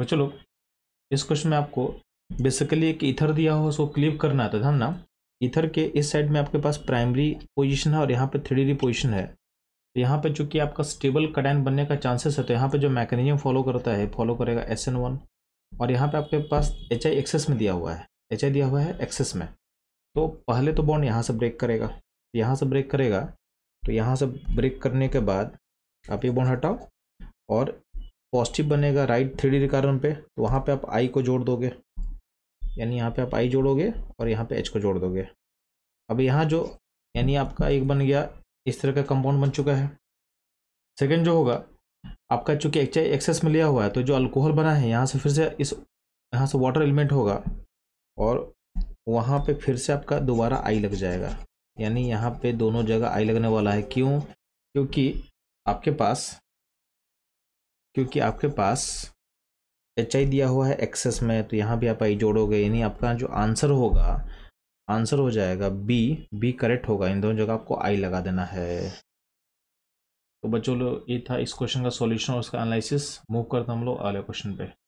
बच्चों चलो इस क्वेश्चन में आपको बेसिकली एक इथर दिया हो उसको क्लिप करना है तो ना इथर के इस साइड में आपके पास प्राइमरी पोजीशन है और यहाँ पे थ्री डी पोजिशन है यहाँ पे चूंकि आपका स्टेबल कटैन बनने का चांसेस है तो यहाँ पे जो मैकेनिज्म फॉलो करता है फॉलो करेगा एस एन वन और यहाँ पे आपके पास एच आई एक्सेस में दिया हुआ है एच आई दिया हुआ है एक्सेस में तो पहले तो बॉन्ड यहाँ से ब्रेक करेगा यहाँ से ब्रेक करेगा तो यहाँ से ब्रेक करने के बाद आप ये बॉन्ड हटाओ और पॉजिटिव बनेगा राइट थ्री डी कारण पे तो वहाँ पे आप आई को जोड़ दोगे यानी यहाँ पे आप आई जोड़ोगे और यहाँ पे एच को जोड़ दोगे अब यहाँ जो यानी आपका एक बन गया इस तरह का कंपाउंड बन चुका है सेकेंड जो होगा आपका चूंकि आई एक्सेस में लिया हुआ है तो जो अल्कोहल बना है यहाँ से फिर से इस यहाँ से वाटर एलिमेंट होगा और वहाँ पे फिर से आपका दोबारा आई लग जाएगा यानी यहाँ पे दोनों जगह आई लगने वाला है क्यों क्योंकि आपके पास क्योंकि आपके पास एच आई दिया हुआ है एक्सेस में तो यहाँ भी आप आई जोड़ोगे यानी आपका जो आंसर होगा आंसर हो जाएगा बी बी करेक्ट होगा इन दोनों जगह आपको आई लगा देना है तो बच्चों लोग ये था इस क्वेश्चन का सॉल्यूशन और उसका एनालिसिस मूव करते हम लोग अगले क्वेश्चन पे